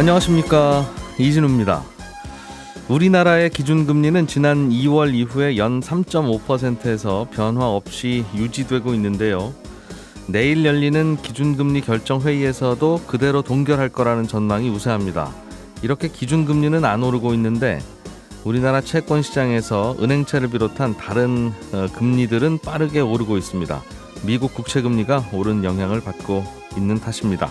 안녕하십니까 이진우입니다. 우리나라의 기준금리는 지난 2월 이후에 연 3.5%에서 변화 없이 유지되고 있는데요. 내일 열리는 기준금리 결정 회의에서도 그대로 동결할 거라는 전망이 우세합니다. 이렇게 기준금리는 안 오르고 있는데 우리나라 채권 시장에서 은행채를 비롯한 다른 어, 금리들은 빠르게 오르고 있습니다. 미국 국채 금리가 오른 영향을 받고 있는 탓입니다.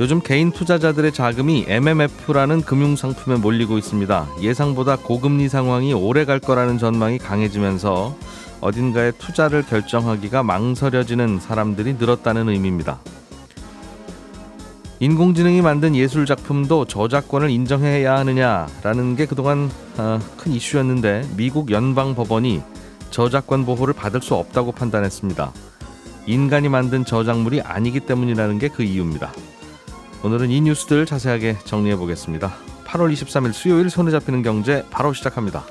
요즘 개인 투자자들의 자금이 MMF라는 금융 상품에 몰리고 있습니다. 예상보다 고금리 상황이 오래 갈 거라는 전망이 강해지면서 어딘가에 투자를 결정하기가 망설여지는 사람들이 늘었다는 의미입니다. 인공지능이 만든 예술 작품도 저작권을 인정해야 하느냐라는 게 그동안 아, 큰 이슈였는데 미국 연방 법원이 저작권 보호를 받을 수 없다고 판단했습니다. 인간이 만든 저작물이 아니기 때문이라는 게 그 이유입니다. 오늘은 이 뉴스들 자세하게 정리해 보겠습니다. 8월 23일 수요일 손에 잡히는 경제 바로 시작합니다.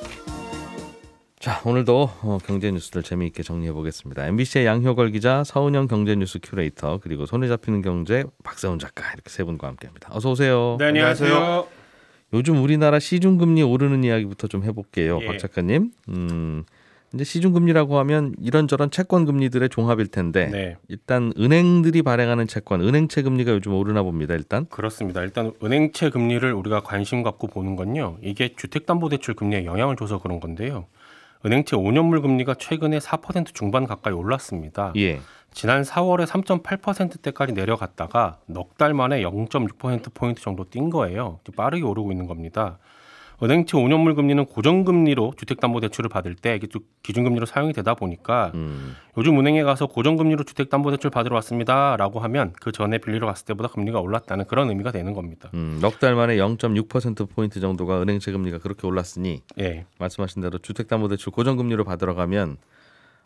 자, 오늘도 어, 경제 뉴스들 재미있게 정리해 보겠습니다. MBC의 양효걸 기자, 서은영 경제뉴스 큐레이터, 그리고 손에 잡히는 경제 박세훈 작가 이렇게 세 분과 함께합니다. 어서 오세요. 네, 안녕하세요. 요 요즘 우리나라 시중금리 오르는 이야기부터 좀 해볼게요, 예. 박 작가님. 음, 이제 시중 금리라고 하면 이런저런 채권 금리들의 종합일 텐데 네. 일단 은행들이 발행하는 채권, 은행채 금리가 요즘 오르나 봅니다. 일단 그렇습니다. 일단 은행채 금리를 우리가 관심 갖고 보는 건요. 이게 주택담보대출 금리에 영향을 줘서 그런 건데요. 은행채 5년물 금리가 최근에 4% 중반 가까이 올랐습니다. 예. 지난 4월에 3.8%대까지 내려갔다가 넉 달 만에 0.6%포인트 정도 뛴 거예요. 빠르게 오르고 있는 겁니다. 은행채 5년물 금리는 고정금리로 주택담보대출을 받을 때 이게 기준금리로 사용이 되다 보니까 음. 요즘 은행에 가서 고정금리로 주택담보대출 받으러 왔습니다라고 하면 그 전에 빌리러 갔을 때보다 금리가 올랐다는 그런 의미가 되는 겁니다. 음, 넉달 만에 0.6% 포인트 정도가 은행채 금리가 그렇게 올랐으니 예. 말씀하신 대로 주택담보대출 고정금리로 받으러 가면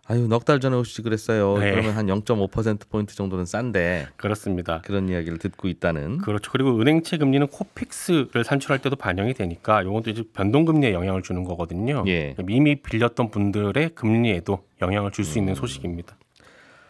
아유 넉달 전에 혹시 그랬어요. 네. 그러면 한0.5% 포인트 정도는 싼데 그렇습니다. 그런 이야기를 듣고 있다는 그렇죠. 그리고 은행채 금리는 코픽스를 산출할 때도 반영이 되니까 이것도 이제 변동 금리에 영향을 주는 거거든요. 예. 이미 그러니까 빌렸던 분들의 금리에도 영향을 줄수 음. 있는 소식입니다.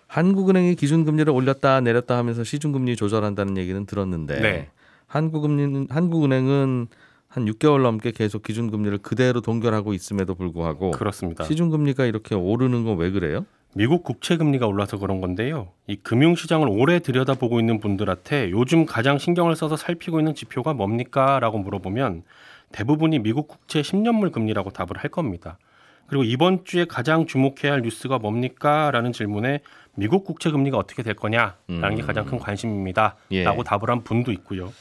한국은행이 기준금리를 올렸다 내렸다 하면서 시중금리 조절한다는 얘기는 들었는데 네. 한국금리 한국은행은 한 6개월 넘게 계속 기준금리를 그대로 동결하고 있음에도 불구하고 그렇습니다. 시중금리가 이렇게 오르는 건 왜 그래요? 미국 국채 금리가 올라서 그런 건데요. 이 금융 시장을 오래 들여다보고 있는 분들한테 요즘 가장 신경을 써서 살피고 있는 지표가 뭡니까라고 물어보면 대부분이 미국 국채 10년물 금리라고 답을 할 겁니다. 그리고 이번 주에 가장 주목해야 할 뉴스가 뭡니까라는 질문에 미국 국채 금리가 어떻게 될 거냐라는 음. 게 가장 큰 관심입니다라고 예. 답을 한 분도 있고요.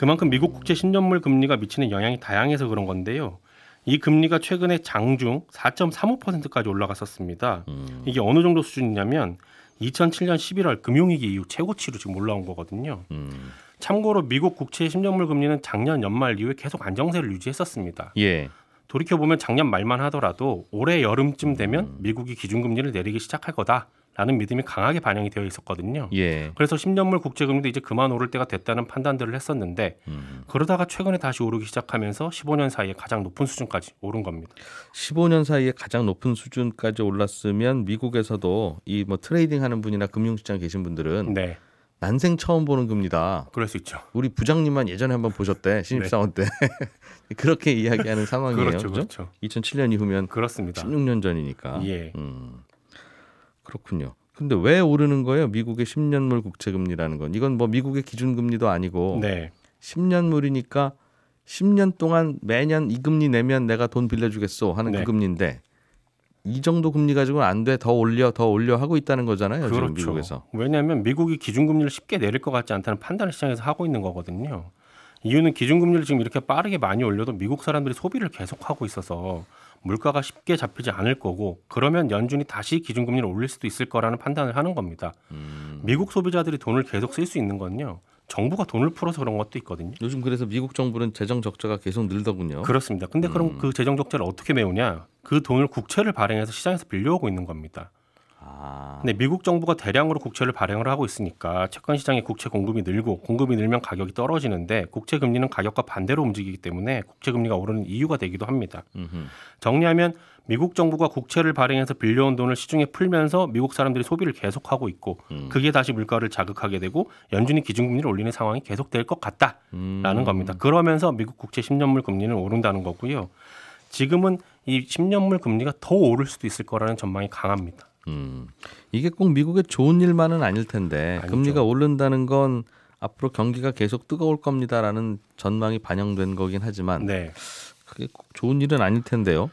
그만큼 미국 국채 10년물 금리가 미치는 영향이 다양해서 그런 건데요. 이 금리가 최근에 장중 4.35%까지 올라갔었습니다. 음. 이게 어느 정도 수준이냐면 2007년 11월 금융위기 이후 최고치로 지금 올라온 거거든요. 음. 참고로 미국 국채 10년물 금리는 작년 연말 이후에 계속 안정세를 유지했었습니다. 예. 돌이켜보면 작년 말만 하더라도 올해 여름쯤 되면 음. 미국이 기준금리를 내리기 시작할 거다. 라는 믿음이 강하게 반영이 되어 있었거든요. 예. 그래서 10년물 국제금리도 이제 그만 오를 때가 됐다는 판단들을 했었는데 음. 그러다가 최근에 다시 오르기 시작하면서 15년 사이에 가장 높은 수준까지 오른 겁니다. 15년 사이에 가장 높은 수준까지 올랐으면 미국에서도 이 뭐 트레이딩 하는 분이나 금융시장 에 계신 분들은 네. 난생 처음 보는 겁니다. 그럴 수 있죠. 우리 부장님만 예전에 한번 보셨대 네. 신입사원 네. 때 그렇게 이야기하는 상황이에요. 그렇죠, 그렇죠, 2007년 이후면 그렇습니다. 16년 전이니까. 예. 음. 그렇군요. 근데 왜 오르는 거예요? 미국의 10년물 국채 금리라는 건 이건 뭐 미국의 기준 금리도 아니고 네. 10년물이니까 10년 동안 매년 이 금리 내면 내가 돈 빌려주겠소 하는 그 네. 그 금리인데 이 정도 금리 가지고는 안 돼. 더 올려, 더 올려 하고 있다는 거잖아요. 그렇죠. 지금 미국에서. 왜냐하면 미국이 기준금리를 쉽게 내릴 것 같지 않다는 판단을 시장에서 하고 있는 거거든요. 이유는 기준금리를 지금 이렇게 빠르게 많이 올려도 미국 사람들이 소비를 계속하고 있어서 물가가 쉽게 잡히지 않을 거고 그러면 연준이 다시 기준금리를 올릴 수도 있을 거라는 판단을 하는 겁니다. 음. 미국 소비자들이 돈을 계속 쓸 수 있는 건요. 정부가 돈을 풀어서 그런 것도 있거든요. 요즘 그래서 미국 정부는 재정 적자가 계속 늘더군요. 그렇습니다. 근데 그럼 음. 그 재정 적자를 어떻게 메우냐? 그 돈을 국채를 발행해서 시장에서 빌려오고 있는 겁니다. 아. 근데 미국 정부가 대량으로 국채를 발행을 하고 있으니까 채권 시장의 국채 공급이 늘고 공급이 늘면 가격이 떨어지는데 국채 금리는 가격과 반대로 움직이기 때문에 국채 금리가 오르는 이유가 되기도 합니다. 음흠. 정리하면 미국 정부가 국채를 발행해서 빌려온 돈을 시중에 풀면서 미국 사람들이 소비를 계속하고 있고 음. 그게 다시 물가를 자극하게 되고 연준이 기준금리를 올리는 상황이 계속될 것 같다라는 음. 겁니다. 그러면서 미국 국채 10년물 금리는 오른다는 거고요. 지금은 이 10년물 금리가 더 오를 수도 있을 거라는 전망이 강합니다. 음, 이게 꼭 미국의 좋은 일만은 아닐 텐데 아니죠. 금리가 오른다는 건 앞으로 경기가 계속 뜨거울 겁니다라는 전망이 반영된 거긴 하지만 네. 그게 꼭 좋은 일은 아닐 텐데요.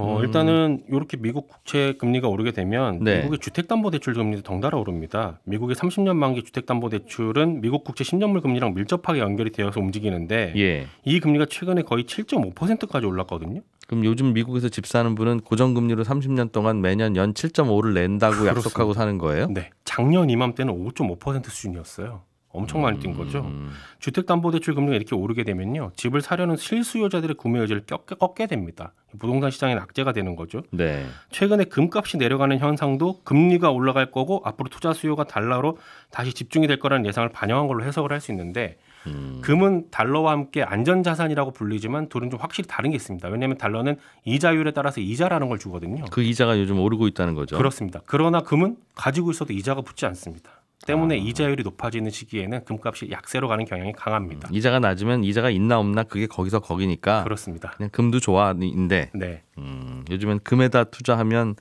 어, 음. 일단은 이렇게 미국 국채 금리가 오르게 되면 네. 미국의 주택담보대출 금리도 덩달아 오릅니다. 미국의 30년 만기 주택담보대출은 미국 국채 10년물 금리랑 밀접하게 연결이 되어서 움직이는데 예. 이 금리가 최근에 거의 7.5%까지 올랐거든요. 그럼 요즘 미국에서 집 사는 분은 고정금리로 30년 동안 매년 연 7.5를 낸다고 그렇습니다. 약속하고 사는 거예요? 네. 작년 이맘때는 5.5% 수준이었어요. 엄청 많이 뛴 거죠. 음. 주택담보대출 금리가 이렇게 오르게 되면요. 집을 사려는 실수요자들의 구매 의지를 꺾게, 꺾게 됩니다. 부동산 시장에 악재가 되는 거죠. 네. 최근에 금값이 내려가는 현상도 금리가 올라갈 거고 앞으로 투자 수요가 달러로 다시 집중이 될 거라는 예상을 반영한 걸로 해석을 할 수 있는데 음. 금은 달러와 함께 안전자산이라고 불리지만 둘은 좀 확실히 다른 게 있습니다. 왜냐하면 달러는 이자율에 따라서 이자라는 걸 주거든요. 그 이자가 요즘 오르고 있다는 거죠. 그렇습니다. 그러나 금은 가지고 있어도 이자가 붙지 않습니다. 때문에 아. 이자율이 높아지는 시기에는 금값이 약세로 가는 경향이 강합니다. 음, 이자가 낮으면 이자가 있나 없나 그게 거기서 거기니까 그렇습니다. 그냥 금도 좋아인데 네. 음, 요즘엔 금에다 투자하면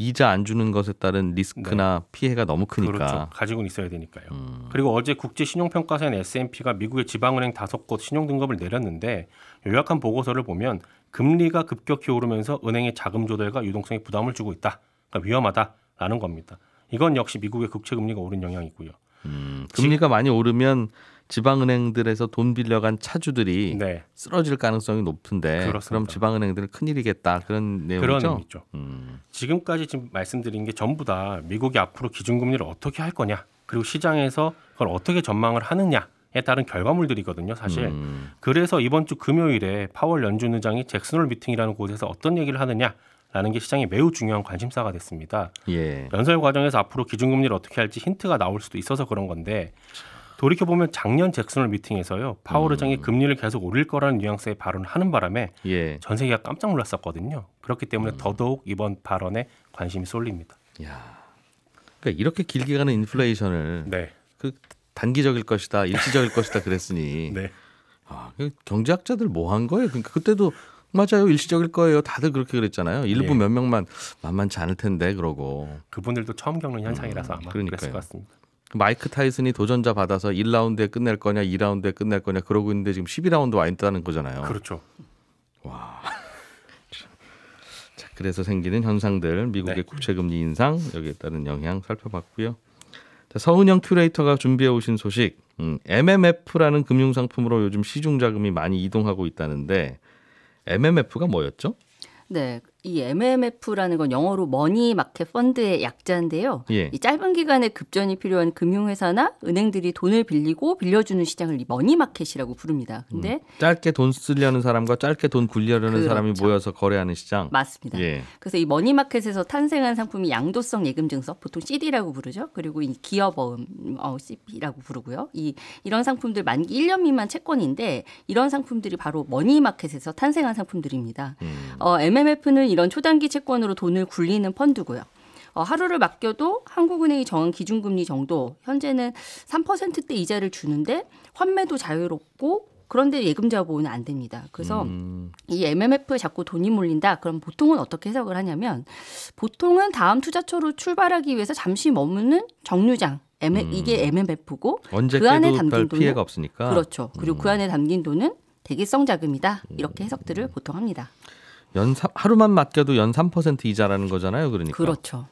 이자 안 주는 것에 따른 리스크나 네. 피해가 너무 크니까 그렇죠. 가지고 있어야 되니까요. 음. 그리고 어제 국제 신용평가사인 S&P가 미국의 지방은행 다섯 곳 신용등급을 내렸는데 요약한 보고서를 보면 금리가 급격히 오르면서 은행의 자금 조달과 유동성에 부담을 주고 있다. 그러니까 위험하다라는 겁니다. 이건 역시 미국의 국채 금리가 오른 영향이고요. 음, 금리가 지, 많이 오르면 지방은행들에서 돈 빌려간 차주들이 네. 쓰러질 가능성이 높은데 그렇습니다. 그럼 지방은행들은 큰일이겠다 그런 내용이죠. 그런 음. 지금까지 지금 말씀드린 게 전부 다 미국이 앞으로 기준금리를 어떻게 할 거냐 그리고 시장에서 그걸 어떻게 전망을 하느냐 에 따른 결과물들이거든요, 사실. 음. 그래서 이번 주 금요일에 파월 연준 의장이 잭슨홀 미팅이라는 곳에서 어떤 얘기를 하느냐 라는 게 시장에 매우 중요한 관심사가 됐습니다. 예. 연설 과정에서 앞으로 기준금리를 어떻게 할지 힌트가 나올 수도 있어서 그런 건데 돌이켜 보면 작년 잭슨홀 미팅에서요 파월 음. 의장이 금리를 계속 올릴 거라는 뉘앙스의 발언하는 바람에 예. 전 세계가 깜짝 놀랐었거든요. 그렇기 때문에 음. 더더욱 이번 발언에 관심이 쏠립니다. 야, 그러니까 이렇게 길게 가는 인플레이션을 네. 그 단기적일 것이다, 일시적일 것이다 그랬으니 네. 아, 그 경제학자들 뭐 한 거예요? 그러니까 그때도 맞아요. 일시적일 거예요. 다들 그렇게 그랬잖아요. 일부 예. 몇 명만 만만치 않을 텐데 그러고. 그분들도 처음 겪는 현상이라서 음, 아마 그러니까요. 그랬을 것 같습니다. 마이크 타이슨이 도전자 받아서 1라운드에 끝낼 거냐, 2라운드에 끝낼 거냐 그러고 있는데 지금 12라운드 와 있다는 거잖아요. 그렇죠. 와. 자, 그래서 생기는 현상들, 미국의 네. 국채 금리 인상 여기에 따른 영향 살펴봤고요. 자, 서은영 큐레이터가 준비해 오신 소식. 음, MMF라는 금융 상품으로 요즘 시중 자금이 많이 이동하고 있다는데 MMF가 뭐였죠? 네. 이 MMF라는 건 영어로 머니 마켓 펀드의 약자인데요. 예. 이 짧은 기간에 급전이 필요한 금융회사나 은행들이 돈을 빌리고 빌려주는 시장을 머니 마켓이라고 부릅니다. 근데 음, 짧게 돈 쓰려는 사람과 짧게 돈 굴려려는 그렇죠. 사람이 모여서 거래하는 시장. 맞습니다. 예. 그래서 이 머니 마켓에서 탄생한 상품이 양도성 예금 증서, 보통 CD라고 부르죠. 그리고 이 기업어음 어, CP라고 부르고요. 이 이런 상품들 만기 1년 미만 채권인데 이런 상품들이 바로 머니 마켓에서 탄생한 상품들입니다. 음. 어, MMF는 이런 초단기 채권으로 돈을 굴리는 펀드고요. 어, 하루를 맡겨도 한국은행이 정한 기준금리 정도 현재는 3%대 이자를 주는데 환매도 자유롭고 그런데 예금자 보호는 안 됩니다. 그래서 음. 이 MMF에 자꾸 돈이 몰린다. 그럼 보통은 어떻게 해석을 하냐면 보통은 다음 투자처로 출발하기 위해서 잠시 머무는 정류장 M, 음. 이게 MMF고 그 안에 담긴 돈은 피해가 없으니까 그렇죠. 그리고 그 음. 그 안에 담긴 돈은 대기성 자금이다 이렇게 음. 해석들을 보통 합니다. 연 3, 하루만 맡겨도 연 3% 이자라는 거잖아요. 그러니까. 그렇죠.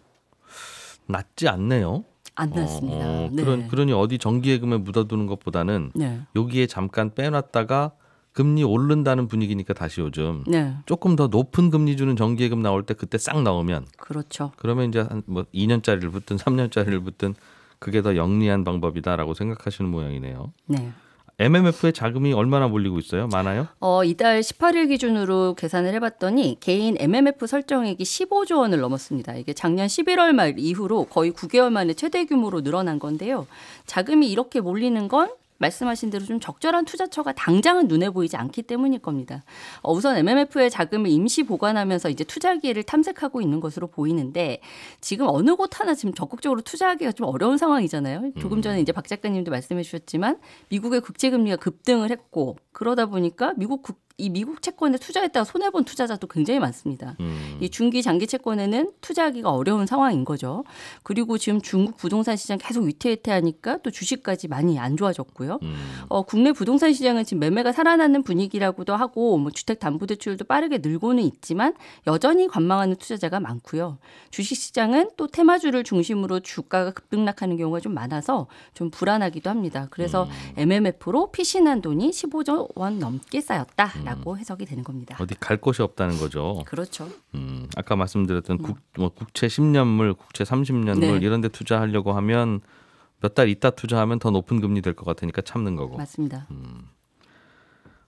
낮지 않네요. 안 났습니다. 어, 어, 네. 그런 그러니 어디 정기예금에 묻어두는 것보다는 네. 여기에 잠깐 빼놨다가 금리 오른다는 분위기니까 다시 요즘 네. 조금 더 높은 금리 주는 정기예금 나올 때 그때 싹 나오면 그렇죠. 그러면 이제 한뭐 2년짜리를 붙든 3년짜리를 붙든 그게 더 영리한 방법이다라고 생각하시는 모양이네요. 네. m m f 의 자금이 얼마나 몰리고 있어요? 많아요? 어, 이달 18일 기준으로 계산을 해봤더니 개인 MMF 설정액이 15조 원을 넘었습니다. 이게 작년 11월 말 이후로 거의 9개월 만에 최대 규모로 늘어난 건데요. 자금이 이렇게 몰리는 건 말씀하신 대로 좀 적절한 투자처가 당장은 눈에 보이지 않기 때문일 겁니다. 어, 우선 MMF의 자금을 임시 보관하면서 이제 투자 기회를 탐색하고 있는 것으로 보이는데 지금 어느 곳 하나 지금 적극적으로 투자하기가 좀 어려운 상황이잖아요. 조금 음. 전에 이제 박 작가님도 말씀해 주셨지만 미국의 국채 금리가 급등을 했고 그러다 보니까 미국 국, 이 미국 채권에 투자했다가 손해본 투자자도 굉장히 많습니다. 음. 이 중기 장기 채권에는 투자하기가 어려운 상황인 거죠. 그리고 지금 중국 부동산 시장 계속 위태위태하니까 또 주식까지 많이 안 좋아졌고요. 음. 어, 국내 부동산 시장은 지금 매매가 살아나는 분위기라고도 하고 뭐 주택 담보 대출도 빠르게 늘고는 있지만 여전히 관망하는 투자자가 많고요. 주식 시장은 또 테마주를 중심으로 주가가 급등락하는 경우가 좀 많아서 좀 불안하기도 합니다. 그래서 음. MMF로 피신한 돈이 15조 원 넘게 쌓였다라고 음. 해석이 되는 겁니다. 어디 갈 곳이 없다는 거죠. 그렇죠. 음, 아까 말씀드렸던 음. 국, 뭐 국채 10년물, 국채 30년물 네. 이런 데 투자하려고 하면 몇 달 있다 투자하면 더 높은 금리 될 것 같으니까 참는 거고. 맞습니다. 음.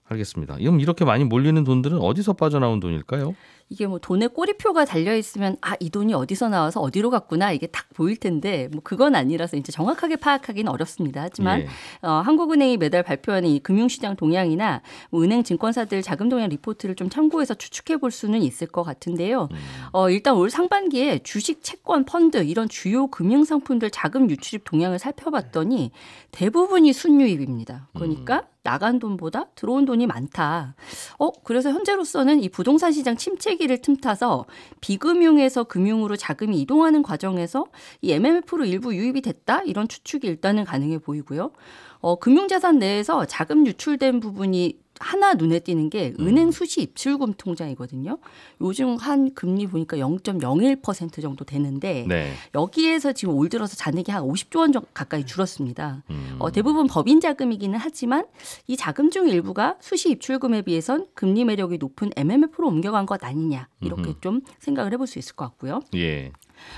알겠습니다. 이럼 이렇게 많이 몰리는 돈들은 어디서 빠져나온 돈일까요? 이게 뭐 돈에 꼬리표가 달려 있으면 아 이 돈이 어디서 나와서 어디로 갔구나 이게 딱 보일 텐데 뭐 그건 아니라서 이제 정확하게 파악하기는 어렵습니다. 하지만 예. 어, 한국은행이 매달 발표하는 이 금융시장 동향이나 뭐 은행 증권사들 자금 동향 리포트를 좀 참고해서 추측해 볼 수는 있을 것 같은데요. 음. 어, 일단 올 상반기에 주식, 채권, 펀드 이런 주요 금융 상품들 자금 유출입 동향을 살펴봤더니 대부분이 순유입입니다. 그러니까 음. 나간 돈보다 들어온 돈이 많다. 어, 그래서 현재로서는 이 부동산 시장 침체 시기를 틈타서 비금융에서 금융으로 자금이 이동하는 과정에서 이 MMF로 일부 유입이 됐다 이런 추측이 일단은 가능해 보이고요. 어, 금융자산 내에서 자금 유출된 부분이 하나 눈에 띄는 게 음. 은행 수시 입출금 통장이거든요. 요즘 한 금리 보니까 0.01% 정도 되는데 네. 여기에서 지금 올 들어서 잔액이 한 50조 원 가까이 줄었습니다. 음. 어, 대부분 법인 자금이기는 하지만 이 자금 중 일부가 수시 입출금에 비해선 금리 매력이 높은 MMF로 옮겨간 것 아니냐 이렇게 음흠. 좀 생각을 해볼 수 있을 것 같고요. 예.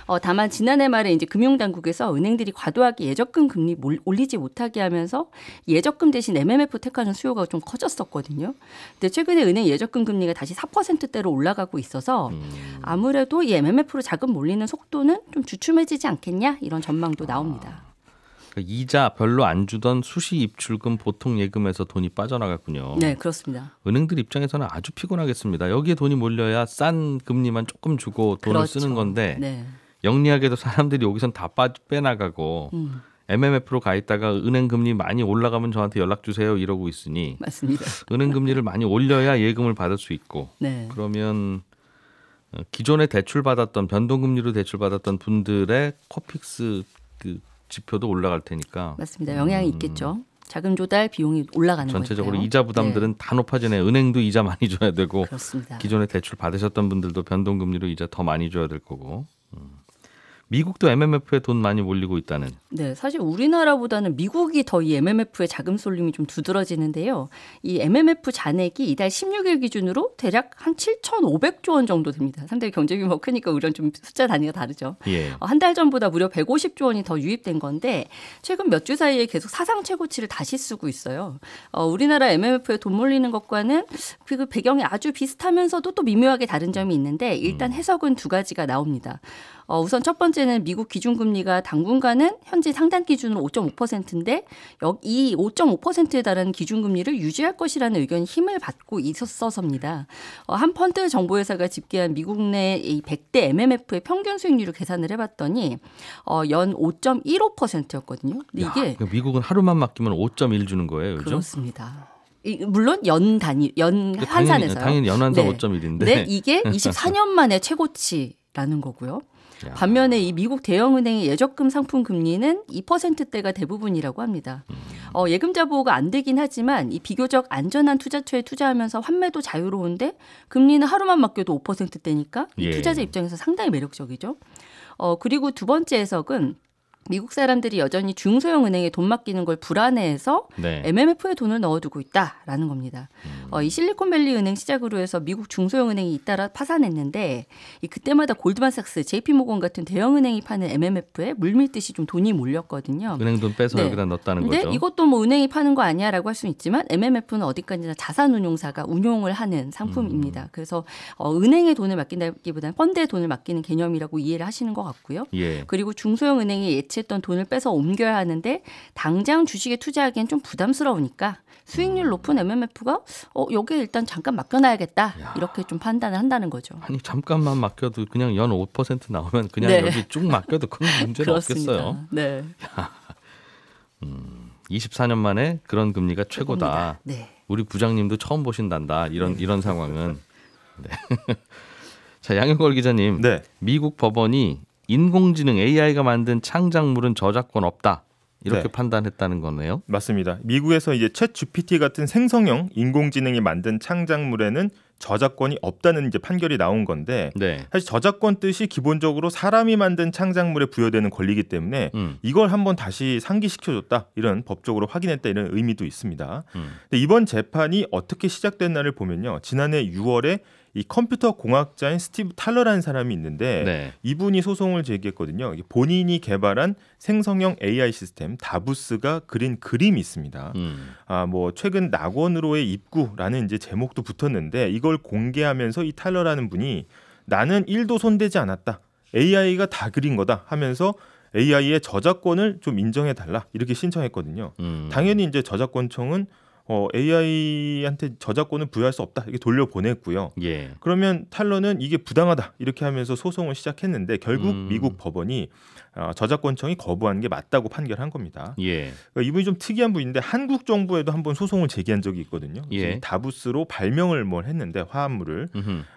어, 다만 지난해 말에 이제 금융당국에서 은행들이 과도하게 예적금 금리 몰, 올리지 못하게 하면서 예적금 대신 MMF 택하는 수요가 좀 커졌었거든요. 근데 최근에 은행 예적금 금리가 다시 4%대로 올라가고 있어서 음. 아무래도 이 MMF로 자금 몰리는 속도는 좀 주춤해지지 않겠냐 이런 전망도 나옵니다. 그 이자 별로 안 주던 수시 입출금 보통 예금에서 돈이 빠져나갔군요. 네, 그렇습니다. 은행들 입장에서는 아주 피곤하겠습니다. 여기에 돈이 몰려야 싼 금리만 조금 주고 돈을 그렇죠. 쓰는 건데 네. 영리하게도 사람들이 여기선 다 빠, 빼나가고 음. MMF로 가 있다가 은행 금리 많이 올라가면 저한테 연락 주세요 이러고 있으니 맞습니다. 은행 금리를 많이 올려야 예금을 받을 수 있고 네. 그러면 어, 기존에 대출 받았던 변동금리로 대출 받았던 분들의 코픽스 그 지표도 올라갈 테니까. 맞습니다. 영향이 음. 있겠죠. 자금 조달 비용이 올라가는 전체적으로 거니까요. 이자 네. 부담들은 네. 다 높아지네. 은행도 이자 많이 줘야 되고 그렇습니다. 기존에 대출 받으셨던 분들도 변동금리로 이자 더 많이 줘야 될 거고. 미국도 MMF에 돈 많이 몰리고 있다는. 네, 사실 우리나라보다는 미국이 더 이 MMF의 자금 쏠림이 좀 두드러지는데요. 이 MMF 잔액이 이달 16일 기준으로 대략 한 7,500조 원 정도 됩니다. 상당히 경제 규모 크니까 우리랑 좀 숫자 단위가 다르죠. 예. 어, 한달 전보다 무려 150조 원이 더 유입된 건데 최근 몇 주 사이에 계속 사상 최고치를 다시 쓰고 있어요. 어, 우리나라 MMF에 돈 몰리는 것과는 그 배경이 아주 비슷하면서도 또 미묘하게 다른 점이 있는데 일단 음. 해석은 두 가지가 나옵니다. 어, 우선 첫 번째는 미국 기준금리가 당분간은 현재 상단 기준으로 5.5%인데 이 5.5%에 달하는 기준금리를 유지할 것이라는 의견이 힘을 받고 있었어서입니다. 어, 한 펀드 정보회사가 집계한 미국 내이 100대 MMF의 평균 수익률을 계산을 해봤더니 어, 연 5.15%였거든요. 이게 야, 그 미국은 하루만 맡기면 5.1 주는 거예요, 요즘? 그렇습니다. 물론 연 단위 연 환산에서 그 당연히 연환산 네. 5.1인데 네, 이게 24년 만에 최고치라는 거고요. 야. 반면에 이 미국 대형은행의 예적금 상품 금리는 2%대가 대부분이라고 합니다. 음. 어, 예금자 보호가 안 되긴 하지만 이 비교적 안전한 투자처에 투자하면서 환매도 자유로운데 금리는 하루만 맡겨도 5%대니까 예. 투자자 입장에서 상당히 매력적이죠. 어, 그리고 두 번째 해석은 미국 사람들이 여전히 중소형 은행에 돈 맡기는 걸 불안해해서 네. MMF에 돈을 넣어두고 있다라는 겁니다. 음. 어, 이 실리콘밸리 은행 시작으로 해서 미국 중소형 은행이 잇따라 파산했는데 이 그때마다 골드만삭스, JP모건 같은 대형 은행이 파는 MMF에 물밀듯이 좀 돈이 몰렸거든요. 은행 돈 빼서 네. 여기다 넣었다는 근데 거죠. 이것도 뭐 은행이 파는 거 아니야라고 할 수 있지만 MMF는 어디까지나 자산운용사가 운용을 하는 상품입니다. 음. 그래서 어, 은행에 돈을 맡긴다기보다는 펀드에 돈을 맡기는 개념이라고 이해를 하시는 것 같고요. 예. 그리고 중소형 은행이 예치했던 돈을 빼서 옮겨야 하는데 당장 주식에 투자하기엔 좀 부담스러우니까 수익률 음. 높은 MMF가 어 여기에 일단 잠깐 맡겨놔야겠다 야. 이렇게 좀 판단을 한다는 거죠. 아니 잠깐만 맡겨도 그냥 연 5% 나오면 그냥 네. 여기 쭉 맡겨도 큰 문제는 없겠어요. 네. 야. 음, 24년 만에 그런 금리가 최고다. 네. 우리 부장님도 처음 보신단다 이런 네. 이런 상황은. 네. 자 양영걸 기자님, 네. 미국 법원이 인공지능 AI가 만든 창작물은 저작권 없다. 이렇게 네. 판단했다는 거네요. 맞습니다. 미국에서 이제 챗 GPT 같은 생성형 인공지능이 만든 창작물에는 저작권이 없다는 이제 판결이 나온 건데 네. 사실 저작권 뜻이 기본적으로 사람이 만든 창작물에 부여되는 권리이기 때문에 음. 이걸 한번 다시 상기시켜줬다 이런 법적으로 확인했다 이런 의미도 있습니다. 음. 근데 이번 재판이 어떻게 시작됐나를 보면요 지난해 6월에 이 컴퓨터 공학자인 스티브 탈러라는 사람이 있는데 네. 이분이 소송을 제기했거든요. 본인이 개발한 생성형 AI 시스템 다부스가 그린 그림이 있습니다. 음. 아뭐 최근 낙원으로의 입구라는 이제 제목도 붙었는데 이걸 공개하면서 이 탈러라는 분이 나는 1도 손대지 않았다. AI가 다 그린 거다 하면서 AI의 저작권을 좀 인정해 달라 이렇게 신청했거든요. 음. 당연히 이제 저작권청은 어, AI한테 저작권을 부여할 수 없다 이게 렇 돌려보냈고요. 예. 그러면 탈러는 이게 부당하다 이렇게 하면서 소송을 시작했는데 결국 음. 미국 법원이 어, 저작권청이 거부한 게 맞다고 판결한 겁니다. 예. 그러니까 이분이 좀 특이한 분인데 한국 정부에도 한번 소송을 제기한 적이 있거든요. 예. 다부스로 발명을 뭘 했는데 화합물을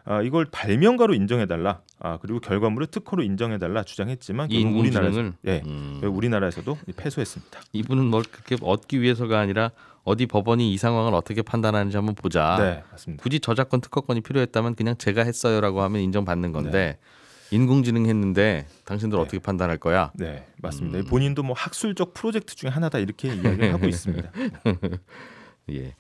아, 이걸 발명가로 인정해달라. 아, 그리고 결과물을 특허로 인정해달라 주장했지만 결국 우리나라에서, 예, 음. 우리나라에서도 패소했습니다. 이분은 뭘 그렇게 얻기 위해서가 아니라 어디 법원이 이 상황을 어떻게 판단하는지 한번 보자. 네, 맞습니다. 굳이 저작권 특허권이 필요했다면 그냥 제가 했어요라고 하면 인정받는 건데 네. 인공지능 했는데 당신들 네. 어떻게 판단할 거야? 네, 맞습니다. 음. 본인도 뭐 학술적 프로젝트 중에 하나다 이렇게 이야기를 하고 있습니다. 예.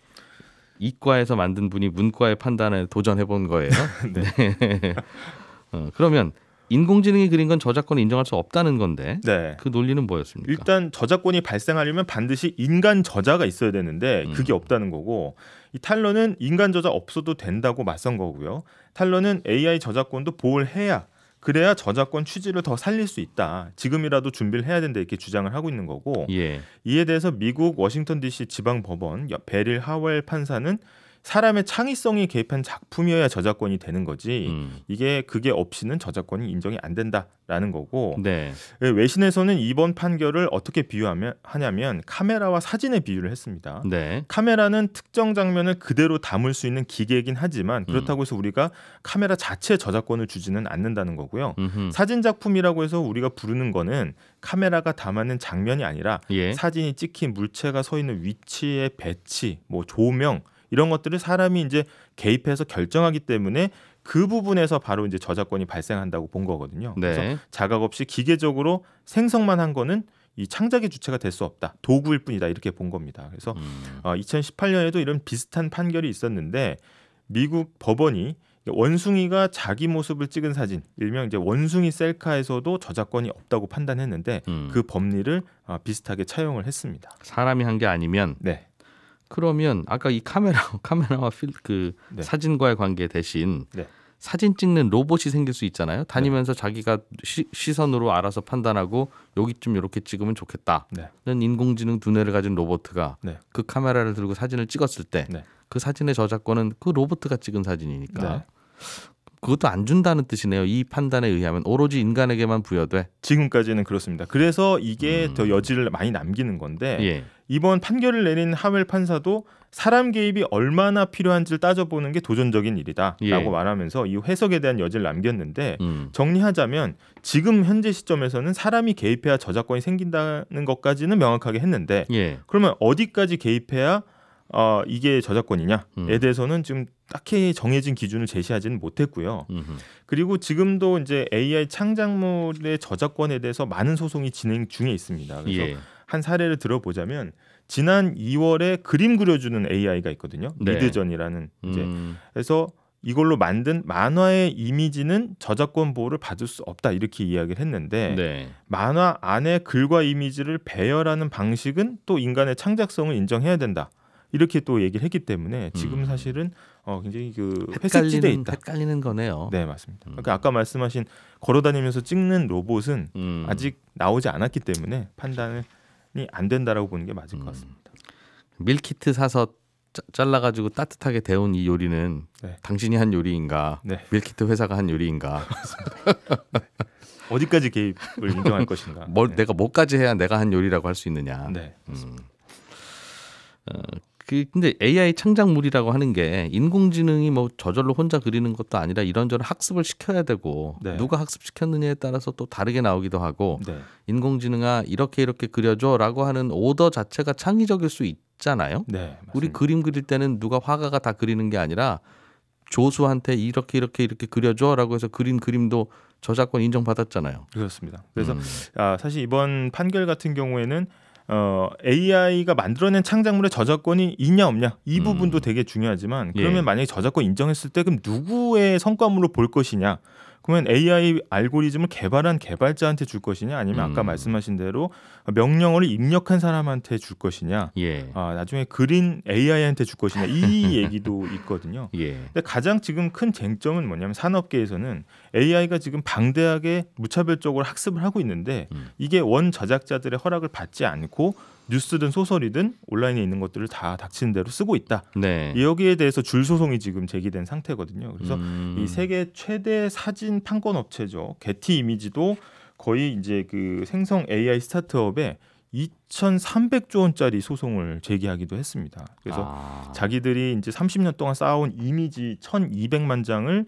이과에서 만든 분이 문과의 판단에 도전해 본 거예요. 네. 어, 그러면 인공지능이 그린 건 저작권을 인정할 수 없다는 건데 네. 그 논리는 뭐였습니까? 일단 저작권이 발생하려면 반드시 인간 저자가 있어야 되는데 음. 그게 음. 없다는 거고 이 탈런은 인간 저자 없어도 된다고 맞선 거고요. 탈런은 AI 저작권도 보호를 해야 그래야 저작권 취지를 더 살릴 수 있다. 지금이라도 준비를 해야 된다 이렇게 주장을 하고 있는 거고 예. 이에 대해서 미국 워싱턴 D.C. 지방 법원 베릴 하웰 판사는 사람의 창의성이 개입한 작품이어야 저작권이 되는 거지 음. 이게 그게 없이는 저작권이 인정이 안 된다라는 거고 네. 예, 외신에서는 이번 판결을 어떻게 비유하냐면 카메라와 사진에 비유를 했습니다. 네. 카메라는 특정 장면을 그대로 담을 수 있는 기계이긴 하지만 음. 그렇다고 해서 우리가 카메라 자체 저작권을 주지는 않는다는 거고요. 음흠. 사진 작품이라고 해서 우리가 부르는 거는 카메라가 담아낸 장면이 아니라 예. 사진이 찍힌 물체가 서 있는 위치의 배치, 뭐 조명 이런 것들을 사람이 이제 개입해서 결정하기 때문에 그 부분에서 바로 이제 저작권이 발생한다고 본 거거든요. 네. 그래서 자각 없이 기계적으로 생성만 한 거는 이 창작의 주체가 될 수 없다. 도구일 뿐이다. 이렇게 본 겁니다. 그래서 음. 어, 2018년에도 이런 비슷한 판결이 있었는데 미국 법원이 원숭이가 자기 모습을 찍은 사진, 일명 이제 원숭이 셀카에서도 저작권이 없다고 판단했는데 음. 그 법리를 어, 비슷하게 차용을 했습니다. 사람이 한 게 아니면 네. 그러면 아까 이 카메라 카메라와 필, 그 네. 사진과의 관계 대신 네. 사진 찍는 로봇이 생길 수 있잖아요. 다니면서 네. 자기가 시, 선으로 알아서 판단하고 여기쯤 이렇게 찍으면 좋겠다는 네. 인공지능 두뇌를 가진 로봇가 네. 그 카메라를 들고 사진을 찍었을 때그 네. 사진의 저작권은 그 로봇가 찍은 사진이니까 그것도 안 준다는 뜻이네요. 이 판단에 의하면 오로지 인간에게만 부여돼. 지금까지는 그렇습니다. 그래서 이게 음. 더 여지를 많이 남기는 건데 예. 이번 판결을 내린 하웰 판사도 사람 개입이 얼마나 필요한지를 따져보는 게 도전적인 일이다라고 예. 말하면서 이 해석에 대한 여지를 남겼는데 음. 정리하자면 지금 현재 시점에서는 사람이 개입해야 저작권이 생긴다는 것까지는 명확하게 했는데 예. 그러면 어디까지 개입해야 어, 이게 저작권이냐에 음. 대해서는 지금 딱히 정해진 기준을 제시하지는 못했고요. 음흠. 그리고 지금도 이제 AI 창작물의 저작권에 대해서 많은 소송이 진행 중에 있습니다. 그래서 예. 한 사례를 들어보자면 지난 2월에 그림 그려주는 AI가 있거든요. 네. 미드전이라는 이제 음. 그래서 이걸로 만든 만화의 이미지는 저작권 보호를 받을 수 없다 이렇게 이야기를 했는데 네. 만화 안에 글과 이미지를 배열하는 방식은 또 인간의 창작성을 인정해야 된다. 이렇게 또 얘기를 했기 때문에 음. 지금 사실은 어, 굉장히 그회색지대 있다. 헷갈리는 거네요. 네 맞습니다. 음. 그러니까 아까 말씀하신 걸어다니면서 찍는 로봇은 음. 아직 나오지 않았기 때문에 판단이 안 된다라고 보는 게 맞을 것 같습니다. 밀키트 사서 잘라가지고 따뜻하게 데운 이 요리는 네. 당신이 한 요리인가? 네. 밀키트 회사가 한 요리인가? 네. 어디까지 개입을 인정할 것인가? 뭘 네. 내가 뭐까지 해야 내가 한 요리라고 할 수 있느냐? 네. 음. 어, 그 근데 AI 창작물이라고 하는 게 인공지능이 뭐 저절로 혼자 그리는 것도 아니라 이런저런 학습을 시켜야 되고 네. 누가 학습시켰느냐에 따라서 또 다르게 나오기도 하고 네. 인공지능아 이렇게 이렇게 그려줘라고 하는 오더 자체가 창의적일 수 있잖아요. 네, 우리 그림 그릴 때는 누가 화가가 다 그리는 게 아니라 조수한테 이렇게 이렇게 이렇게 그려줘라고 해서 그린 그림도 저작권 인정받았잖아요. 그렇습니다. 그래서 음. 아, 사실 이번 판결 같은 경우에는 어, AI가 만들어낸 창작물의 저작권이 있냐 없냐 이 음. 부분도 음. 되게 중요하지만 예. 그러면 예. 만약에 저작권 인정했을 때 그럼 누구의 성과물로 볼 것이냐 그러면 AI 알고리즘을 개발한 개발자한테 줄 것이냐 아니면 음. 아까 말씀하신 대로 명령어를 입력한 사람한테 줄 것이냐 예. 아, 나중에 그린 AI한테 줄 것이냐 이 얘기도 있거든요. 예. 근데 가장 지금 큰 쟁점은 뭐냐면 산업계에서는 AI가 지금 방대하게 무차별적으로 학습을 하고 있는데 음. 이게 원 저작자들의 허락을 받지 않고 뉴스든 소설이든 온라인에 있는 것들을 다 닥치는 대로 쓰고 있다. 네. 여기에 대해서 줄 소송이 지금 제기된 상태거든요. 그래서 음. 이 세계 최대 사진 판권 업체죠. 게티 이미지도 거의 이제 그 생성 AI 스타트업에 2,300조 원짜리 소송을 제기하기도 했습니다. 그래서 아. 자기들이 이제 30년 동안 쌓아온 이미지 1,200만 장을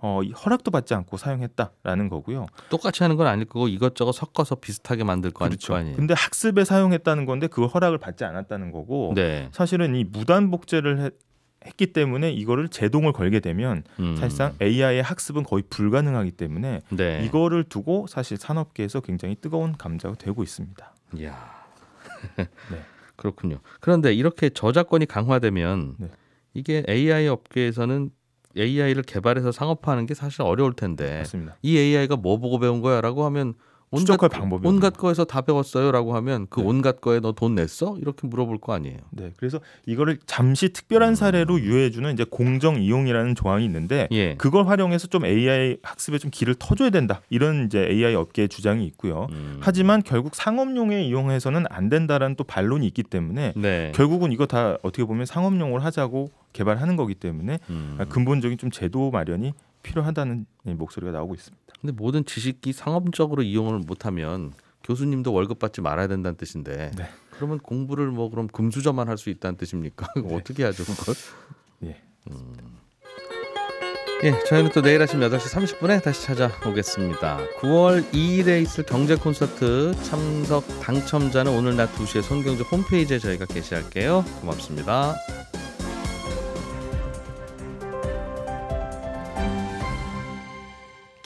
어, 허락도 받지 않고 사용했다라는 거고요. 똑같이 하는 건 아닐 거고 이것저것 섞어서 비슷하게 만들 거 그렇죠. 아니에요. 근데 학습에 사용했다는 건데 그 허락을 받지 않았다는 거고 네. 사실은 이 무단 복제를 해, 했기 때문에 이거를 제동을 걸게 되면 음. 사실상 AI의 학습은 거의 불가능하기 때문에 네. 이거를 두고 사실 산업계에서 굉장히 뜨거운 감자가 되고 있습니다. 이야. 네. 그렇군요. 그런데 이렇게 저작권이 강화되면 네. 이게 AI 업계에서는 AI를 개발해서 상업화하는 게 사실 어려울 텐데 맞습니다. 이 AI가 뭐 보고 배운 거야라고 하면 온갖, 온갖 거에서 다 배웠어요라고 하면 그 네. 온갖 거에 너 돈 냈어? 이렇게 물어볼 거 아니에요. 네. 그래서 이거를 잠시 특별한 음. 사례로 유예해 주는 이제 공정 이용이라는 조항이 있는데 예. 그걸 활용해서 좀 AI 학습에 좀 길을 터줘 야 된다. 이런 이제 AI 업계의 주장이 있고요. 음. 하지만 결국 상업용에 이용해서는 안 된다라는 또 반론이 있기 때문에 네. 결국은 이거 다 어떻게 보면 상업용으로 하자고 개발하는 거기 때문에 음. 근본적인 좀 제도 마련이 필요하다는 예, 목소리가 나오고 있습니다. 근데 모든 지식이 상업적으로 이용을 못하면 교수님도 월급 받지 말아야 된다는 뜻인데 네. 그러면 공부를 뭐 그럼 금수저만 할 수 있다는 뜻입니까? 네. 어떻게 하죠 그걸? 예. 음. 예, 저희는 또 내일 아침 8시 30분에 다시 찾아오겠습니다. 9월 2일에 있을 경제 콘서트 참석 당첨자는 오늘 낮 2시에 손경제 홈페이지에 저희가 게시할게요. 고맙습니다.